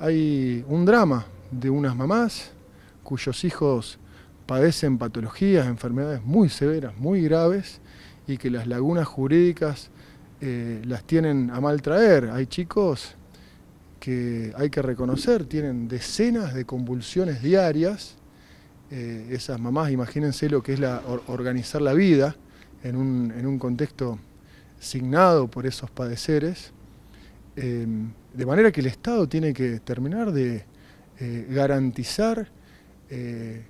Hay un drama de unas mamás cuyos hijos padecen patologías, enfermedades muy severas, muy graves, y que las lagunas jurídicas eh, las tienen a mal traer. Hay chicos que hay que reconocer, tienen decenas de convulsiones diarias. Eh, esas mamás, imagínense lo que es la, organizar la vida en un contexto signado por esos padeceres. Em, de manera que el Estado tiene que terminar de eh, garantizar, eh,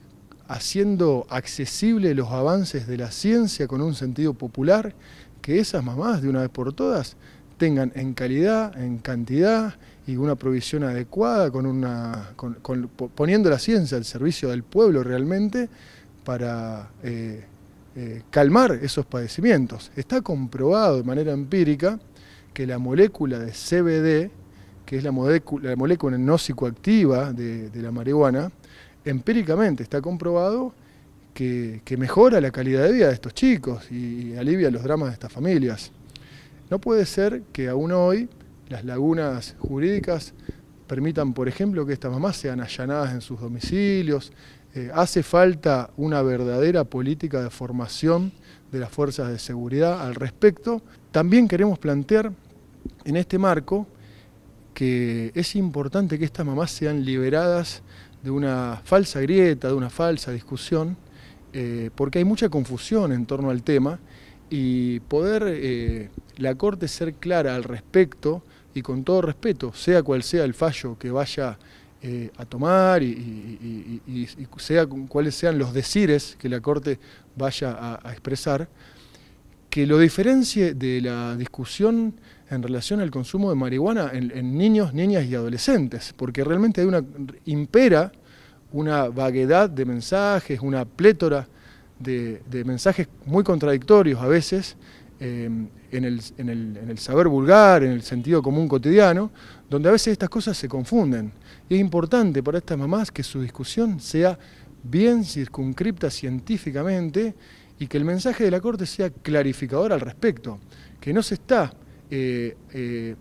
haciendo accesible los avances de la ciencia con un sentido popular, que esas mamás de una vez por todas tengan en calidad, en cantidad y una provisión adecuada, con una, poniendo la ciencia al servicio del pueblo realmente para eh, calmar esos padecimientos. Está comprobado de manera empírica que la molécula de CBD, que es la molécula, la molécula no psicoactiva de, la marihuana, empíricamente está comprobado que, mejora la calidad de vida de estos chicos y alivia los dramas de estas familias. No puede ser que aún hoy las lagunas jurídicas permitan, por ejemplo, que estas mamás sean allanadas en sus domicilios. Eh, hace falta una verdadera política de formación de las fuerzas de seguridad al respecto. También queremos plantear en este marco que es importante que estas mamás sean liberadas de una falsa grieta, de una falsa discusión, eh, porque hay mucha confusión en torno al tema y poder eh, la Corte ser clara al respecto y con todo respeto, sea cual sea el fallo que vaya eh, a tomar y, sea, cuáles sean los decires que la Corte vaya a expresar, que lo diferencie de la discusión en relación al consumo de marihuana en, niños, niñas y adolescentes, porque realmente hay una impera una vaguedad de mensajes, una plétora de, mensajes muy contradictorios a veces em, en, el, en, el, saber vulgar, en el sentido común cotidiano, donde a veces estas cosas se confunden. Y es importante para estas mamás que su discusión sea bien circunscripta científicamente y que el mensaje de la Corte sea clarificador al respecto, que no se está eh, eh,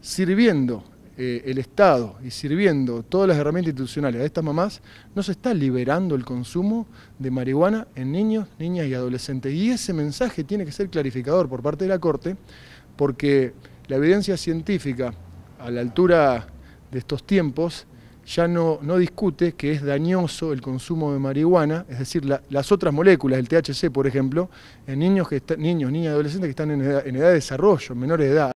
sirviendo eh, el Estado y sirviendo todas las herramientas institucionales a estas mamás, no se está liberando el consumo de marihuana en niños, niñas y adolescentes. Y ese mensaje tiene que ser clarificador por parte de la Corte, porque la evidencia científica a la altura de estos tiempos ya no, no, discute que es dañoso el consumo de marihuana, es decir, las otras moléculas, el THC por ejemplo, en niños, que niños niñas y adolescentes que están en edad, en edad de desarrollo, menores de edad.